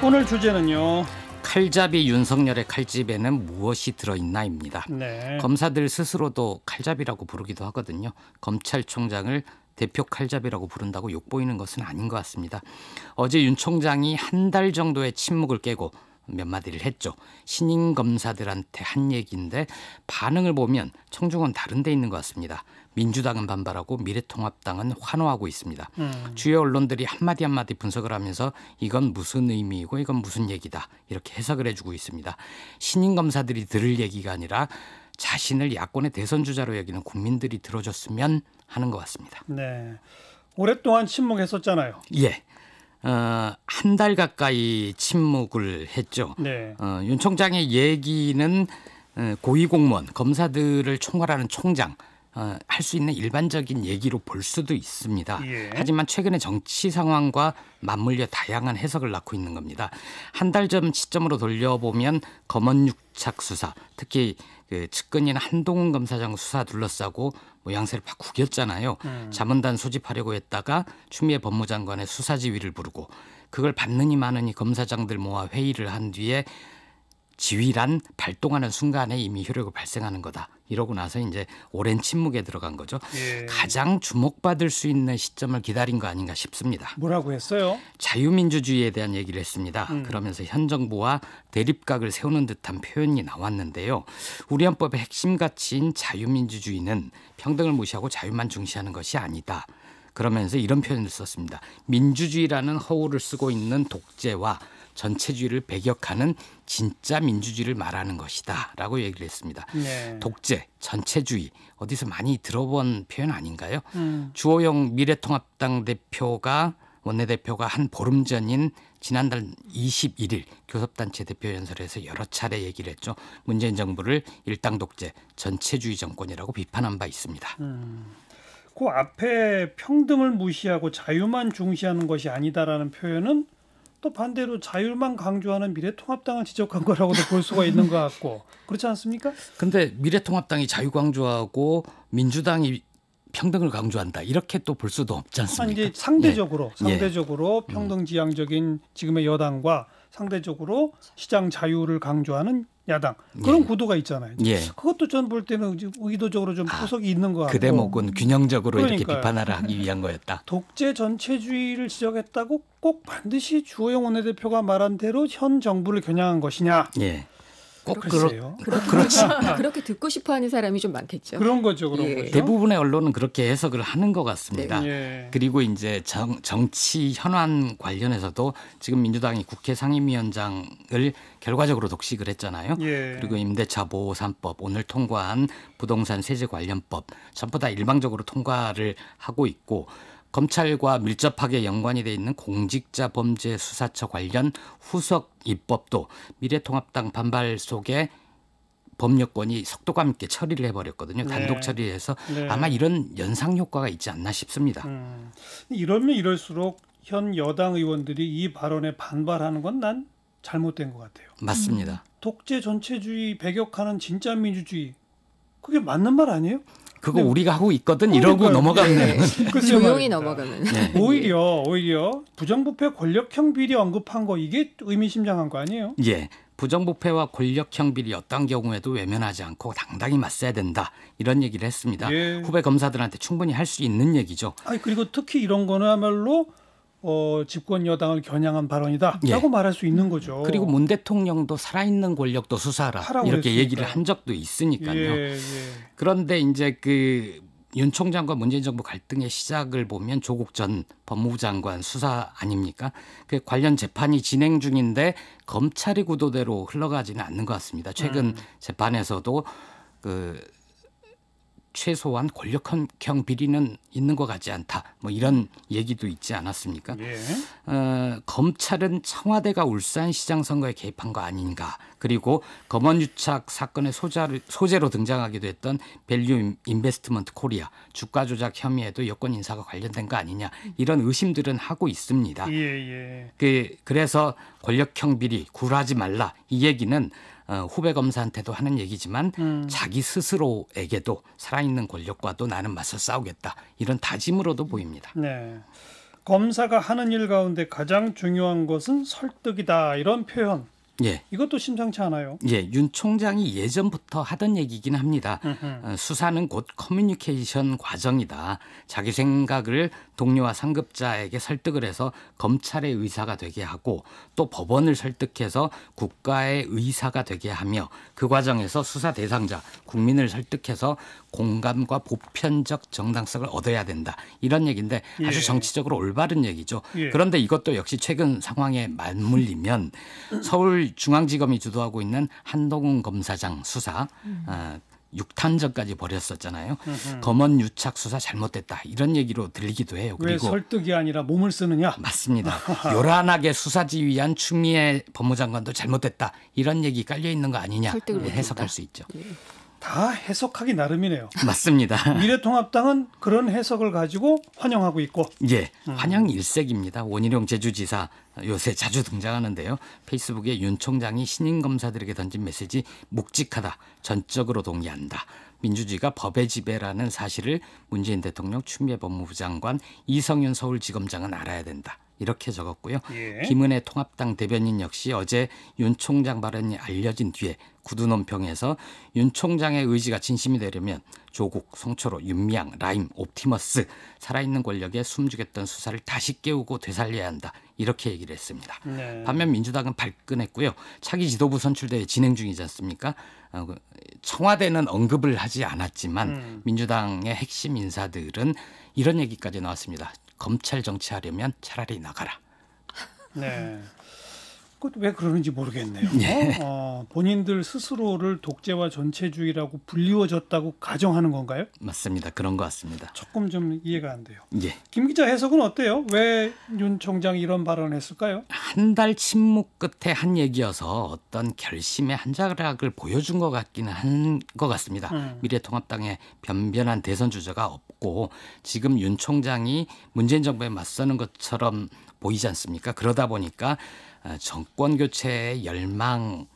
오늘 주제는요. 칼잡이 윤석열의 칼집에는 무엇이 들어있나입니다. 네. 검사들 스스로도 칼잡이라고 부르기도 하거든요. 검찰총장을 대표 칼잡이라고 부른다고 욕보이는 것은 아닌 것 같습니다. 어제 윤 총장이 한 달 정도의 침묵을 깨고 몇 마디를 했죠. 신임 검사들한테 한 얘기인데 반응을 보면 청중은 다른 데 있는 것 같습니다. 민주당은 반발하고 미래통합당은 환호하고 있습니다. 음. 주요 언론들이 한마디 한마디 분석을 하면서 이건 무슨 의미이고 이건 무슨 얘기다 이렇게 해석을 해주고 있습니다. 신임 검사들이 들을 얘기가 아니라 자신을 야권의 대선 주자로 여기는 국민들이 들어줬으면 하는 것 같습니다. 네, 오랫동안 침묵했었잖아요. 예. 어, 한달 가까이 침묵을 했죠. 네. 어, 윤 총장의 얘기는 어, 고위공무원, 검사들을 총괄하는 총장 어, 할수 있는 일반적인 얘기로 볼 수도 있습니다. 예. 하지만 최근의 정치 상황과 맞물려 다양한 해석을 낳고 있는 겁니다. 한 달 전 시점으로 돌려보면 검언육착 수사, 특히 그 측근인 한동훈 검사장 수사 둘러싸고 모양새를 팍 구겼잖아요. 음. 자문단 소집하려고 했다가 추미애 법무장관의 수사 지휘를 부르고 그걸 받느니 마느니 검사장들 모아 회의를 한 뒤에 지휘란 발동하는 순간에 이미 효력을 발생하는 거다. 이러고 나서 이제 오랜 침묵에 들어간 거죠. 예. 가장 주목받을 수 있는 시점을 기다린 거 아닌가 싶습니다. 뭐라고 했어요? 자유민주주의에 대한 얘기를 했습니다. 음. 그러면서 현 정부와 대립각을 세우는 듯한 표현이 나왔는데요. 우리 헌법의 핵심 가치인 자유민주주의는 평등을 무시하고 자유만 중시하는 것이 아니다. 그러면서 이런 표현을 썼습니다. 민주주의라는 허우를 쓰고 있는 독재와 전체주의를 배격하는 진짜 민주주의를 말하는 것이다라고 얘기를 했습니다. 네. 독재, 전체주의 어디서 많이 들어본 표현 아닌가요? 음. 주호영 미래통합당 대표가 원내대표가 한 보름 전인 지난달 21일 교섭단체 대표 연설에서 여러 차례 얘기를 했죠. 문재인 정부를 일당 독재, 전체주의 정권이라고 비판한 바 있습니다. 음. 그 앞에 평등을 무시하고 자유만 중시하는 것이 아니다라는 표현은 또 반대로 자율만 강조하는 미래통합당을 지적한 거라고도 볼 수가 있는 것 같고 그렇지 않습니까? 근데 미래통합당이 자유 강조하고 민주당이 평등을 강조한다 이렇게 또 볼 수도 없지 않습니까? 아 이제 상대적으로 예. 상대적으로 예. 평등지향적인 지금의 여당과 상대적으로 시장 자유를 강조하는 야당 그런 예. 구도가 있잖아요. 예. 그것도 전 볼 때는 의도적으로 좀 아, 포석이 아, 있는 것 그 같고 그 대목은 균형적으로 그러니까요. 이렇게 비판하라 하기 위한 거였다. 독재 전체주의를 지적했다고 꼭 반드시 주호영 원내대표가 말한 대로 현 정부를 겨냥한 것이냐? 예. 꼭 그러, 그렇죠. 그렇죠. 그렇지. 그렇게 듣고 싶어하는 사람이 좀 많겠죠. 그런 거죠, 그런 예. 거죠. 대부분의 언론은 그렇게 해석을 하는 것 같습니다. 네. 예. 그리고 이제 정, 정치 현안 관련해서도 지금 민주당이 국회 상임위원장을 결과적으로 독식을 했잖아요. 예. 그리고 임대차 보호 3법 오늘 통과한 부동산 세제 관련법 전부 다 일방적으로 통과를 하고 있고 검찰과 밀접하게 연관이 돼 있는 공직자 범죄 수사처 관련 후속 입법도 미래통합당 반발 속에 법률권이 속도감 있게 처리를 해버렸거든요. 네. 단독 처리해서 네. 아마 이런 연상 효과가 있지 않나 싶습니다. 음. 이러면 이럴수록 현 여당 의원들이 이 발언에 반발하는 건 난 잘못된 것 같아요. 맞습니다. 음. 독재 전체주의 배격하는 진짜 민주주의 그게 맞는 말 아니에요? 그거 네. 우리가 하고 있거든 이러고 넘어가면 네. 조용히 넘어가는 네. 오히려 오히려 부정부패 권력형 비리 언급한 거 이게 의미심장한 거 아니에요? 예. 부정부패와 권력형 비리 어떤 경우에도 외면하지 않고 당당히 맞서야 된다 이런 얘기를 했습니다. 예. 후배 검사들한테 충분히 할 수 있는 얘기죠. 아니 그리고 특히 이런 거는야말로 어, 집권 여당을 겨냥한 발언이다라고 예. 말할 수 있는 거죠. 그리고 문 대통령도 살아있는 권력도 수사하라 이렇게 그랬으니까. 얘기를 한 적도 있으니까요. 예, 예. 그런데 이제 그윤 총장과 문재인 정부 갈등의 시작을 보면 조국 전 법무부 장관 수사 아닙니까? 그 관련 재판이 진행 중인데 검찰이 구도대로 흘러가지는 않는 것 같습니다. 최근 음. 재판에서도 그 최소한 권력형 비리는 있는 것 같지 않다. 뭐 이런 얘기도 있지 않았습니까? 예. 어, 검찰은 청와대가 울산시장 선거에 개입한 거 아닌가. 그리고 검언유착 사건의 소자를, 소재로 등장하기도 했던 밸류 인베스트먼트 코리아 주가 조작 혐의에도 여권 인사가 관련된 거 아니냐 이런 의심들은 하고 있습니다. 예, 예. 그, 그래서 권력형 비리 굴하지 말라 이 얘기는 어, 후배 검사한테도 하는 얘기지만 음. 자기 스스로에게도 살아있는 권력과도 나는 맞서 싸우겠다 이런 다짐으로도 보입니다. 네. 검사가 하는 일 가운데 가장 중요한 것은 설득이다 이런 표현 예. 이것도 심상치 않아요. 예, 윤 총장이 예전부터 하던 얘기긴 합니다. 으흠. 어, 수사는 곧 커뮤니케이션 과정이다. 자기 생각을 동료와 상급자에게 설득을 해서 검찰의 의사가 되게 하고 또 법원을 설득해서 국가의 의사가 되게 하며 그 과정에서 수사 대상자 국민을 설득해서 공감과 보편적 정당성을 얻어야 된다. 이런 얘기인데 아주 예. 정치적으로 올바른 얘기죠. 예. 그런데 이것도 역시 최근 상황에 맞물리면 서울 오늘 중앙지검이 주도하고 있는 한동훈 검사장 수사 어, 음. 어, 6탄전까지 벌였었잖아요. 으흠. 검언 유착 수사 잘못됐다 이런 얘기로 들리기도 해요. 그리고 설득이 아니라 몸을 쓰느냐? 맞습니다. 요란하게 수사 지휘한 추미애 법무장관도 잘못됐다 이런 얘기 깔려 있는 거 아니냐 해석할 수 있죠. 예. 다 해석하기 나름이네요. 맞습니다. 미래통합당은 그런 해석을 가지고 환영하고 있고. 예, 음. 환영 일색입니다. 원희룡 제주지사 요새 자주 등장하는데요. 페이스북에 윤 총장이 신임 검사들에게 던진 메시지 묵직하다. 전적으로 동의한다. 민주주의가 법의 지배라는 사실을 문재인 대통령 추미애 법무부 장관 이성윤 서울지검장은 알아야 된다. 이렇게 적었고요. 예. 김은혜 통합당 대변인 역시 어제 윤 총장 발언이 알려진 뒤에 구두논 평에서 윤 총장의 의지가 진심이 되려면 조국, 송철호, 윤미향, 라임, 옵티머스 살아있는 권력에 숨죽였던 수사를 다시 깨우고 되살려야 한다 이렇게 얘기를 했습니다. 네. 반면 민주당은 발끈했고요. 차기 지도부 선출대회 진행 중이지 않습니까? 어, 그 청와대는 언급을 하지 않았지만 음. 민주당의 핵심 인사들은 이런 얘기까지 나왔습니다. 검찰 정치하려면 차라리 나가라. 네. 그왜 그러는지 모르겠네요. 예. 어, 본인들 스스로를 독재와 전체주의라고 불리워졌다고 가정하는 건가요? 맞습니다. 그런 것 같습니다. 조금 좀 이해가 안 돼요. 예. 김 기자 해석은 어때요? 왜 윤 총장이 이런 발언을 했을까요? 한 달 침묵 끝에 한 얘기여서 어떤 결심의 한 자락을 보여준 것 같기는 한 것 같습니다. 음. 미래통합당의 변변한 대선 주자가 없고 지금 윤 총장이 문재인 정부에 맞서는 것처럼 보이지 않습니까? 그러다 보니까 어, 정권 교체에 열망하는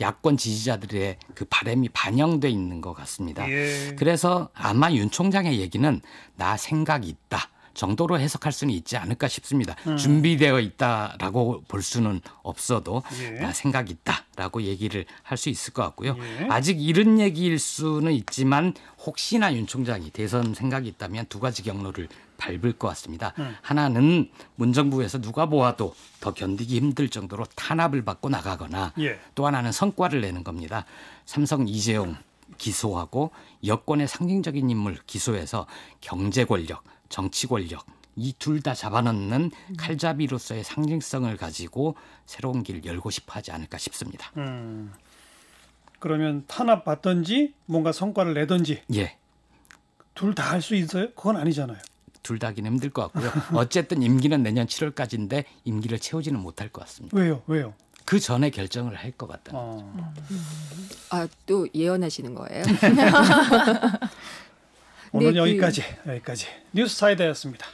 야권 지지자들의 그 바램이 반영돼 있는 것 같습니다. 예. 그래서 아마 윤 총장의 얘기는 나 생각 있다. 정도로 해석할 수는 있지 않을까 싶습니다. 음. 준비되어 있다라고 볼 수는 없어도 예. 나 아, 생각 있다라고 얘기를 할 수 있을 것 같고요. 예. 아직 이런 얘기일 수는 있지만 혹시나 윤 총장이 대선 생각이 있다면 두 가지 경로를 밟을 것 같습니다. 음. 하나는 문정부에서 누가 보아도더 견디기 힘들 정도로 탄압을 받고 나가거나 예. 또 하나는 성과를 내는 겁니다. 삼성 이재용 기소하고 여권의 상징적인 인물 기소해서 경제 권력 정치 권력 이 둘 다 잡아넣는 음. 칼잡이로서의 상징성을 가지고 새로운 길 열고 싶어하지 않을까 싶습니다. 음. 그러면 탄압 받든지 뭔가 성과를 내든지 예. 둘다 할 수 있어요? 그건 아니잖아요. 둘 다기는 힘들 것 같고요. 어쨌든 임기는 내년 7월까지인데 임기를 채우지는 못할 것 같습니다. 왜요? 왜요? 그 전에 결정을 할 것 같다는 어. 거죠. 아또 예언하시는 거예요? 오늘 네, 여기까지 그... 여기까지 뉴스 사이드였습니다